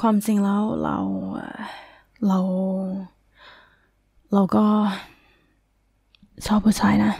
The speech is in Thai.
ความจริงแล้วเราเราเราก็ชอบผู้ชายนะ